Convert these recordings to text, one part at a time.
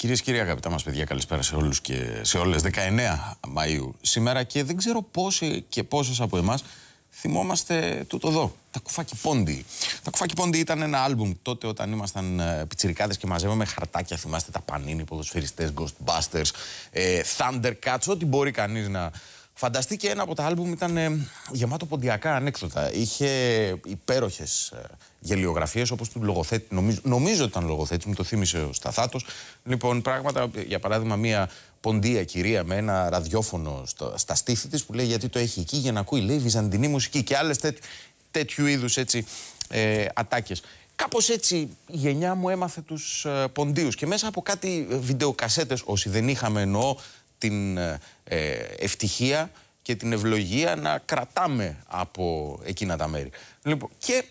Κυρίες και κύριοι, αγαπητά μας παιδιά, καλησπέρα σε όλους και σε όλες. 19 Μαου σήμερα και δεν ξέρω πόσοι και πόσες από εμάς θυμόμαστε τούτο εδώ. Τα κουφάκι πόντι. Τα κουφάκι πόντι ήταν ένα άλμπουμ τότε όταν ήμασταν ε, πιτσιρικάδες και μαζεύαμε χαρτάκια. Θυμάστε τα πανίνι, ποδοσφαιριστές, Ghostbusters, ε, Thundercats, ό,τι μπορεί κανείς να Φανταστεί ένα από τα άλμπουμ ήταν ε, γεμάτο ποντιακά ανέκδοτα. Είχε υπέροχες ε, γελιογραφίες όπως του λογοθέτη. Νομίζω, νομίζω ότι ήταν λογοθέτη, μου το θύμισε ο Σταθάτος. Λοιπόν, πράγματα, για παράδειγμα, μία ποντία κυρία με ένα ραδιόφωνο στο, στα στήθη της που λέει γιατί το έχει εκεί για να ακούει, λέει βυζαντινή μουσική και άλλες τέτοιου, τέτοιου είδους ε, ατάκες. Κάπως έτσι η γενιά μου έμαθε τους ε, ποντίους και μέσα από κάτι ε, βιντεοκασέτες, όσοι δεν είχαμε εννοώ την ε, ε, ευτυχία και την ευλογία να κρατάμε από εκείνα τα μέρη. Λοιπόν, και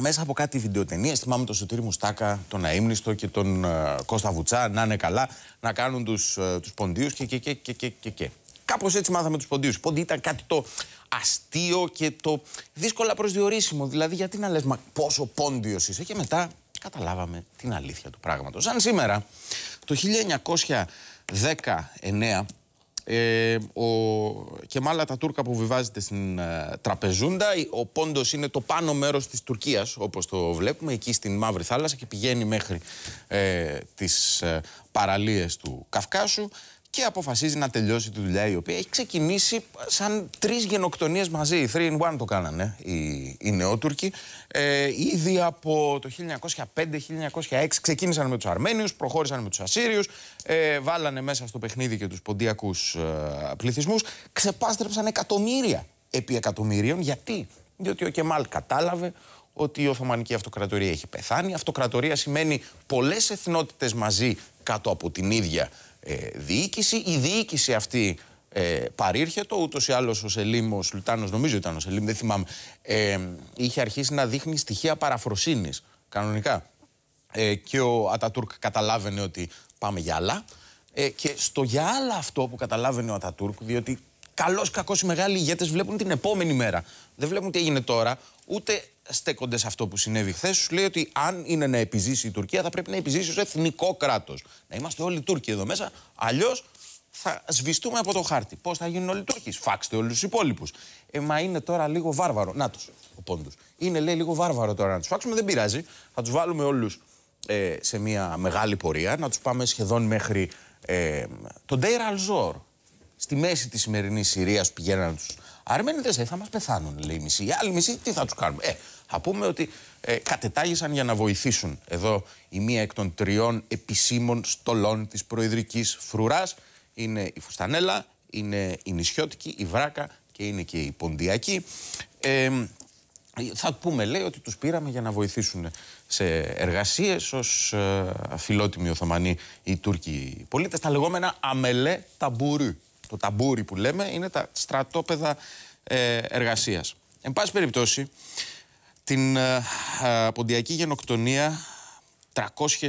μέσα από κάτι βιντεοτενίες, θυμάμαι τον Σωτήρη Μουστάκα, τον Αίμνηστο και τον ε, Κώστα Βουτσά, να είναι καλά, να κάνουν τους, τους ποντίους και και και και και και. και. Κάπως έτσι μάθαμε τους ποντίους. Πόντι ήταν κάτι το αστείο και το δύσκολα προσδιορίσιμο. Δηλαδή, γιατί να λες, μα πόσο πόντιος είσαι. Και μετά καταλάβαμε την αλήθεια του πράγματος. Αν σήμερα, το 1900 19. Ε, ο Κεμάλα τα Τούρκα που βιβάζεται στην ε, Τραπεζούντα. Ο πόντος είναι το πάνω μέρος της Τουρκίας, όπως το βλέπουμε, εκεί στην Μαύρη Θάλασσα και πηγαίνει μέχρι ε, τις ε, παραλίες του Καυκάσου και αποφασίζει να τελειώσει τη δουλειά η οποία έχει ξεκινήσει σαν τρεις γενοκτονίες μαζί. 3 in one το κάνανε οι, οι Νεότουρκοι. Ε, ήδη από το 1905-1906 ξεκίνησαν με τους Αρμένιους, προχώρησαν με τους Ασσύριους, ε, βάλανε μέσα στο παιχνίδι και τους ποντιακούς ε, πληθυσμούς. Ξεπάστρεψαν εκατομμύρια επί εκατομμυρίων. Γιατί? Διότι ο Κεμάλ κατάλαβε ότι η Οθωμανική Αυτοκρατορία έχει πεθάνει. Αυτοκρατορία σημαίνει πολλές εθνότητες μαζί κάτω από την ίδια ε, διοίκηση. Η διοίκηση αυτή ε, παρήρχεται. Ούτως ή άλλως ο Σελήμ, ο Σουλτάνο, νομίζω ήταν ο Σελήμ, δεν θυμάμαι, ε, είχε αρχίσει να δείχνει στοιχεία παραφροσύνης κανονικά. Ε, και ο Ατατούρκ καταλάβαινε ότι πάμε για άλλα. και στο για άλλα αυτό που καταλάβαινε ο Ατατούρκ, διότι καλό κακό οι μεγάλοι ηγέτες βλέπουν την επόμενη μέρα. Δεν βλέπουν τι έγινε τώρα, ούτε στέκονται σε αυτό που συνέβη χθες, σου λέει ότι αν είναι να επιζήσει η Τουρκία, θα πρέπει να επιζήσει ως εθνικό κράτος. Να είμαστε όλοι Τούρκοι εδώ μέσα. Αλλιώς θα σβηστούμε από το χάρτη. Πώς θα γίνουν όλοι Τούρκοι, φάξτε όλους τους υπόλοιπους. Ε, μα είναι τώρα λίγο βάρβαρο. Να τους, ο Είναι λέει λίγο βάρβαρο τώρα να τους φάξουμε, δεν πειράζει. Θα τους βάλουμε όλους ε, σε μια μεγάλη πορεία, να τους πάμε σχεδόν μέχρι ε, τον Ντέιρα Αλζόρ στη μέση της σημερινής Συρίας πηγαίναν του Αρμένοι, δεν «Ε, θα μας πεθάνουν, λέει η μισή. Οι άλλοι μισή τι θα τους κάνουμε. Ε, θα πούμε ότι ε, κατετάγησαν για να βοηθήσουν εδώ η μία εκ των τριών επισήμων στολών της προεδρικής φρουράς. Είναι η Φουστανέλα, είναι η Νησιώτικη, η Βράκα και είναι και η Ποντιακή. Ε, θα πούμε, λέει, ότι τους πήραμε για να βοηθήσουν σε εργασίες ως ε, φιλότιμοι Οθωμανοί οι Τούρκοι πολίτες, τα λεγόμενα αμελέ ταμπουρού το ταμπούρι που λέμε, είναι τα στρατόπεδα ε, εργασίας. Εν πάση περιπτώσει, την ε, ε, ποντιακή γενοκτονία 340.000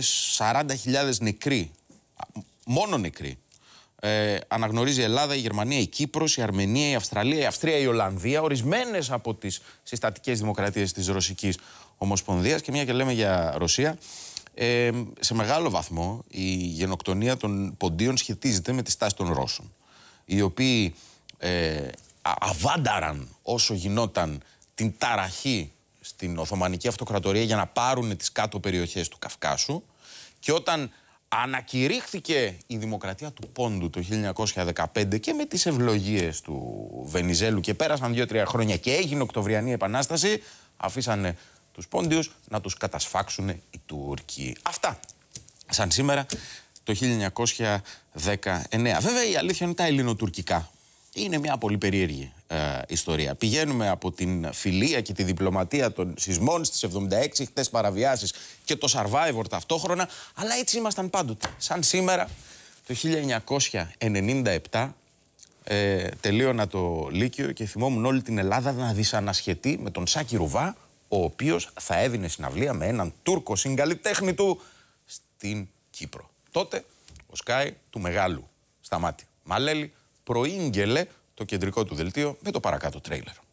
νεκροί, μόνο νεκροί, ε, αναγνωρίζει η Ελλάδα, η Γερμανία, η Κύπρος, η Αρμενία, η Αυστραλία, η Αυστρία, η Ολλανδία, ορισμένες από τις συστατικές δημοκρατίες της Ρωσικής Ομοσπονδίας και μια και λέμε για Ρωσία. Ε, σε μεγάλο βαθμό η γενοκτονία των ποντίων σχετίζεται με τη στάση των Ρώσων οι οποίοι ε, αβάνταραν όσο γινόταν την ταραχή στην Οθωμανική Αυτοκρατορία για να πάρουν τις κάτω περιοχές του Καυκάσου και όταν ανακηρύχθηκε η Δημοκρατία του Πόντου το 1915 και με τις ευλογίες του Βενιζέλου και πέρασαν δύο-τρία χρόνια και έγινε Οκτωβριανή Επανάσταση αφήσανε τους Πόντιους να τους κατασφάξουν οι Τούρκοι. Αυτά σαν σήμερα το 1919. Βέβαια η αλήθεια είναι τα ελληνοτουρκικά. Είναι μια πολύ περίεργη ε, ιστορία. Πηγαίνουμε από την φιλία και τη διπλωματία των σεισμών στις 76, χτες παραβιάσεις και το Survivor ταυτόχρονα, αλλά έτσι ήμασταν πάντοτε. Σαν σήμερα, το 1997, ε, τελείωνα το Λύκειο και θυμόμουν όλη την Ελλάδα να δυσανασχετεί με τον Σάκη Ρουβά, ο οποίος θα έδινε συναυλία με έναν Τούρκο συγκαλλιτέχνη του στην Κύπρο. Τότε ο Σκάι του μεγάλου σταμάτη Μαλέλη προήγγελε το κεντρικό του δελτίο με το παρακάτω τρέιλερ.